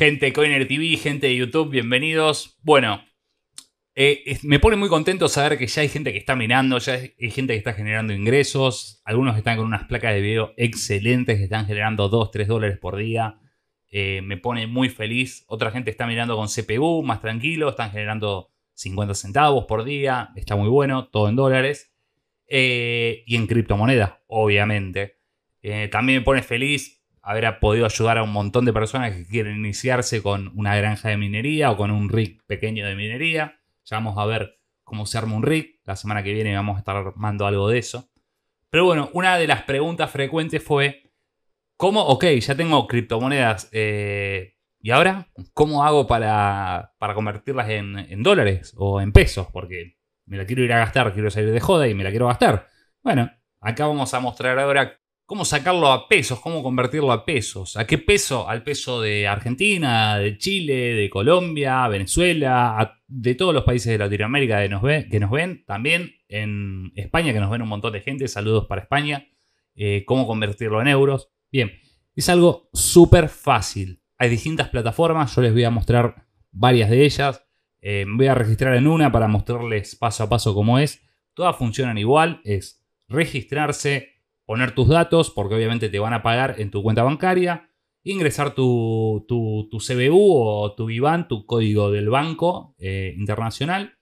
Gente de Coiner TV, gente de YouTube, bienvenidos. Bueno, eh, me pone muy contento saber que ya hay gente que está mirando, ya hay gente que está generando ingresos. Algunos están con unas placas de video excelentes que están generando 2, 3 dólares por día. Eh, me pone muy feliz. Otra gente está mirando con CPU, más tranquilo, están generando 50 centavos por día. Está muy bueno, todo en dólares. Eh, y en criptomonedas, obviamente. también me pone feliz Haber podido ayudar a un montón de personas que quieren iniciarse con una granja de minería o con un rig pequeño de minería. Ya vamos a ver cómo se arma un rig. La semana que viene vamos a estar armando algo de eso. Pero bueno, una de las preguntas frecuentes fue, ¿cómo? Ok, ya tengo criptomonedas. Eh, ¿Y ahora? ¿Cómo hago para, para convertirlas en, en, dólares o en pesos? Porque me la quiero ir a gastar, quiero salir de joda y me la quiero gastar. Bueno, acá vamos a mostrar ahora cómo sacarlo a pesos, cómo convertirlo a pesos. ¿A qué peso? Al peso de Argentina, de Chile, de Colombia, Venezuela, de todos los países de Latinoamérica que nos, ven, también en España, que nos ven un montón de gente, saludos para España, eh, cómo convertirlo en euros. Bien, es algo súper fácil. Hay distintas plataformas, yo les voy a mostrar varias de ellas. Eh, voy a registrar en una para mostrarles paso a paso cómo es. Todas funcionan igual, es registrarse, poner tus datos, porque obviamente te van a pagar en tu cuenta bancaria, ingresar tu, tu, CBU o tu IBAN, tu código del banco eh, internacional,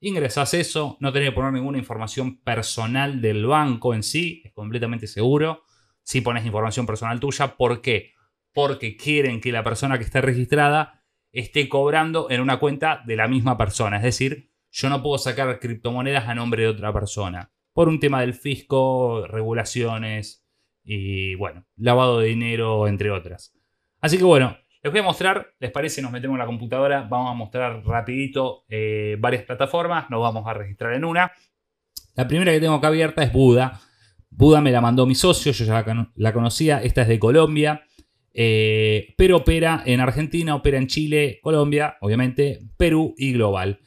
ingresas eso, no tenés que poner ninguna información personal del banco en sí, es completamente seguro. Si pones información personal tuya, ¿por qué? Porque quieren que la persona que está registrada esté cobrando en una cuenta de la misma persona. Es decir, yo no puedo sacar criptomonedas a nombre de otra persona por un tema del fisco, regulaciones y bueno, lavado de dinero, entre otras. Así que bueno, les voy a mostrar, ¿les parece? Nos metemos en la computadora, vamos a mostrar rapidito eh, varias plataformas, nos vamos a registrar en una. La primera que tengo acá abierta es Buda. Buda me la mandó mi socio, yo ya la, conocía, esta es de Colombia, eh, pero opera en Argentina, opera en Chile, Colombia, obviamente, Perú y Global.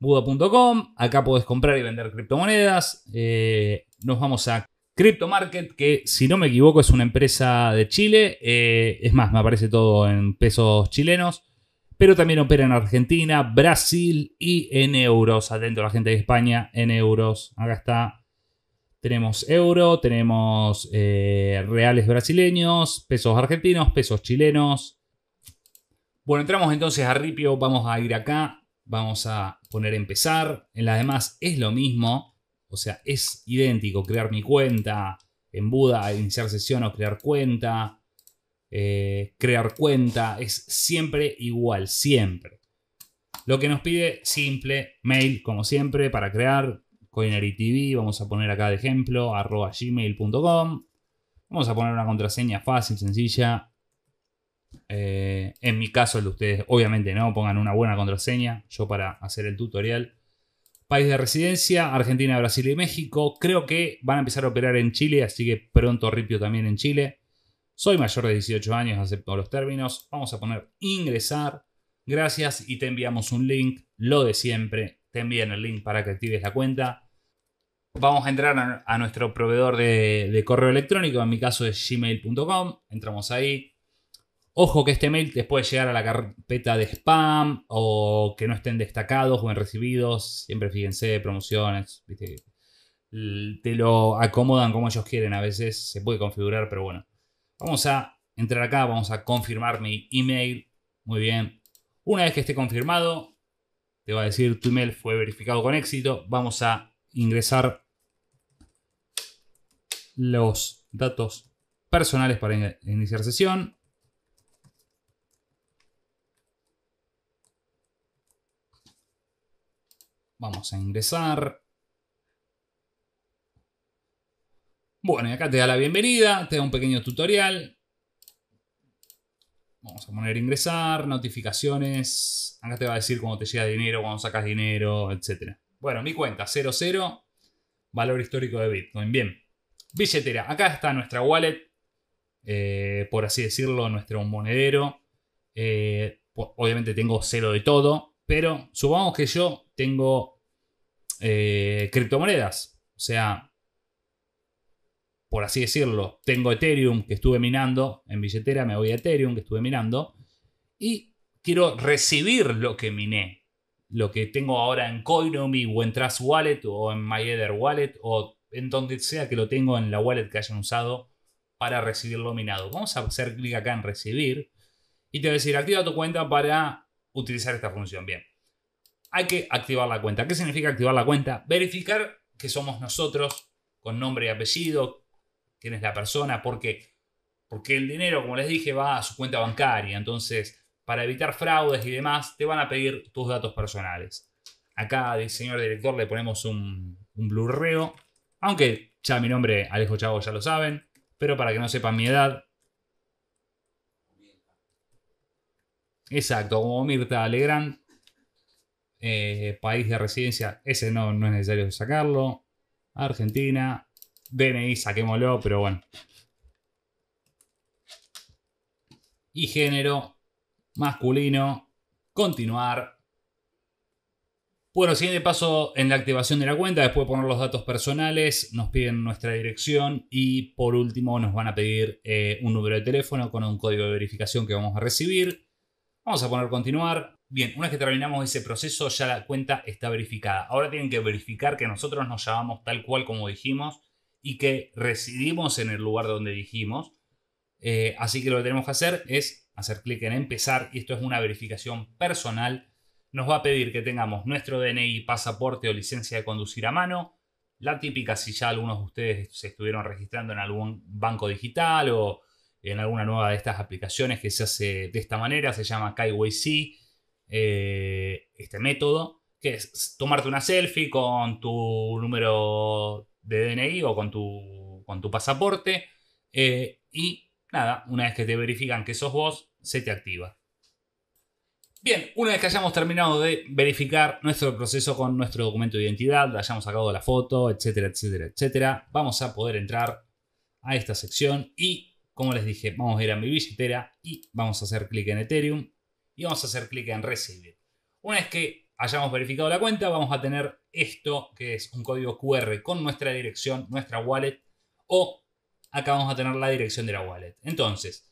Buda.com, acá podés comprar y vender criptomonedas. Eh, nos vamos a Market, que si no me equivoco es una empresa de Chile. Eh, es más, me aparece todo en pesos chilenos. Pero también opera en Argentina, Brasil y en euros. Atento la gente de España, en euros. Acá está. Tenemos euro, tenemos eh, reales brasileños, pesos argentinos, pesos chilenos. Bueno, entramos entonces a Ripio. Vamos a ir acá Vamos a poner empezar. En las demás es lo mismo. O sea, es idéntico crear mi cuenta en Buda, iniciar sesión o crear cuenta. Eh, crear cuenta. Es siempre igual, siempre. Lo que nos pide simple, mail como siempre para crear. Coinery TV, vamos a poner acá de ejemplo, arroba gmail.com. Vamos a poner una contraseña fácil, sencilla, eh, en mi caso, el de ustedes, obviamente no, pongan una buena contraseña. Yo para hacer el tutorial. País de residencia, Argentina, Brasil y México. Creo que van a empezar a operar en Chile, así que pronto ripio también en Chile. Soy mayor de 18 años, acepto los términos. Vamos a poner ingresar. Gracias y te enviamos un link, lo de siempre. Te envían el link para que actives la cuenta. Vamos a entrar a, nuestro proveedor de correo electrónico, en mi caso es gmail.com. Entramos ahí Ojo que este mail te puede llegar a la carpeta de spam o que no estén destacados o en recibidos. Siempre fíjense, promociones, te lo acomodan como ellos quieren. A veces se puede configurar, pero bueno. Vamos a entrar acá, vamos a confirmar mi email. Muy bien. Una vez que esté confirmado, te va a decir tu email fue verificado con éxito. Vamos a ingresar los datos personales para iniciar sesión. Vamos a ingresar. Bueno, y acá te da la bienvenida, te da un pequeño tutorial. Vamos a poner ingresar, notificaciones. Acá te va a decir cómo te llega dinero, cuando sacas dinero, etc. Bueno, mi cuenta, 00, valor histórico de Bitcoin. Bien, billetera. Acá está nuestra wallet, eh, por así decirlo, nuestro monedero. Eh, obviamente tengo cero de todo, pero supongamos que yo tengo eh, criptomonedas. O sea, por así decirlo, tengo Ethereum que estuve minando en billetera, me voy a Ethereum que estuve minando y quiero recibir lo que miné. Lo que tengo ahora en Coinomi o en Trust Wallet o en MyEther Wallet o en donde sea que lo tengo en la wallet que hayan usado para recibirlo minado. Vamos a hacer clic acá en recibir y te va a decir activa tu cuenta para utilizar esta función. Bien hay que activar la cuenta. ¿Qué significa activar la cuenta? Verificar que somos nosotros, con nombre y apellido, quién es la persona, porque Porque el dinero, como les dije, va a su cuenta bancaria. Entonces, para evitar fraudes y demás, te van a pedir tus datos personales. Acá, señor director, le ponemos un, un blurreo. Aunque ya mi nombre, Alejo Chavo, ya lo saben. Pero para que no sepan mi edad. Exacto, como Mirta Alegrán. Eh, país de residencia, ese no, no es necesario sacarlo. Argentina, DNI, saquémoslo, pero bueno. Y género, masculino, continuar. Bueno, siguiente paso en la activación de la cuenta, después poner los datos personales, nos piden nuestra dirección y por último nos van a pedir eh, un número de teléfono con un código de verificación que vamos a recibir. Vamos a poner continuar. Bien, una vez que terminamos ese proceso ya la cuenta está verificada. Ahora tienen que verificar que nosotros nos llamamos tal cual como dijimos y que residimos en el lugar donde dijimos. Eh, así que lo que tenemos que hacer es hacer clic en empezar y esto es una verificación personal. Nos va a pedir que tengamos nuestro DNI, pasaporte o licencia de conducir a mano. La típica si ya algunos de ustedes se estuvieron registrando en algún banco digital o en alguna nueva de estas aplicaciones que se hace de esta manera, se llama KYC, eh, este método, que es tomarte una selfie con tu número de DNI o con tu, con tu pasaporte eh, y nada, una vez que te verifican que sos vos, se te activa. Bien, una vez que hayamos terminado de verificar nuestro proceso con nuestro documento de identidad, hayamos sacado la foto, etcétera, etcétera, etcétera, vamos a poder entrar a esta sección y como les dije, vamos a ir a mi billetera y vamos a hacer clic en Ethereum y vamos a hacer clic en Recibir. Una vez que hayamos verificado la cuenta, vamos a tener esto que es un código QR con nuestra dirección, nuestra wallet o acá vamos a tener la dirección de la wallet. Entonces,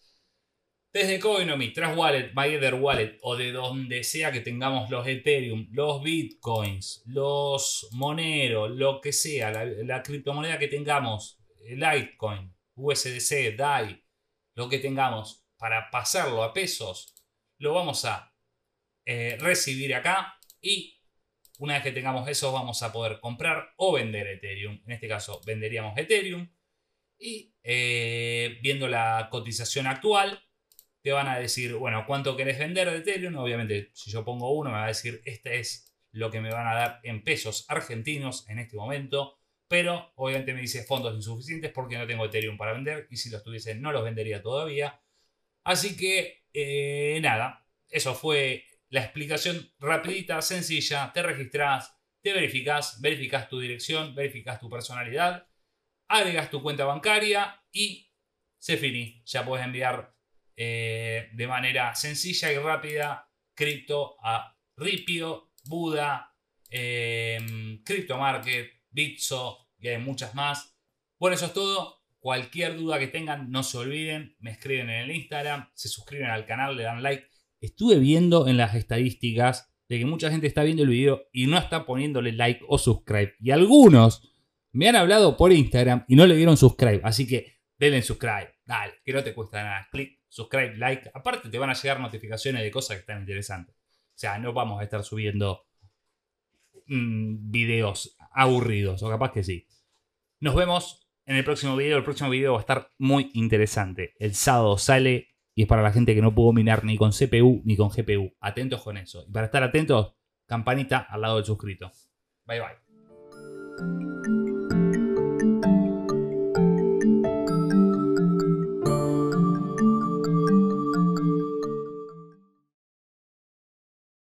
desde Coinomi, Trust Wallet, Wallet o de donde sea que tengamos los Ethereum, los Bitcoins, los Monero, lo que sea, la, la criptomoneda que tengamos, Litecoin, USDC, DAI, lo que tengamos para pasarlo a pesos, lo vamos a eh, recibir acá y una vez que tengamos eso vamos a poder comprar o vender Ethereum. En este caso venderíamos Ethereum y eh, viendo la cotización actual te van a decir, bueno, ¿cuánto quieres vender de Ethereum? Obviamente si yo pongo uno me va a decir, este es lo que me van a dar en pesos argentinos en este momento. Pero obviamente me dice fondos insuficientes porque no tengo Ethereum para vender y si los tuviese no los vendería todavía. Así que eh, nada, eso fue la explicación rapidita, sencilla. Te registrás, te verificás, verificás tu dirección, verificás tu personalidad, agregas tu cuenta bancaria y se finí. Ya puedes enviar eh, de manera sencilla y rápida cripto a Ripio, Buda, eh, Crypto Market, Bitso y muchas más. Bueno, eso es todo. Cualquier duda que tengan, no se olviden, me escriben en el Instagram, se suscriben al canal, le dan like. Estuve viendo en las estadísticas de que mucha gente está viendo el video y no está poniéndole like o subscribe. Y algunos me han hablado por Instagram y no le dieron subscribe. Así que denle subscribe. Dale, que no te cuesta nada. Click, subscribe, like. Aparte te van a llegar notificaciones de cosas que están interesantes. O sea, no vamos a estar subiendo mm, videos aburridos, o capaz que sí. Nos vemos en el próximo video. El próximo video va a estar muy interesante. El sábado sale y es para la gente que no pudo minar ni con CPU ni con GPU. Atentos con eso. Y para estar atentos, campanita al lado del suscrito. Bye bye.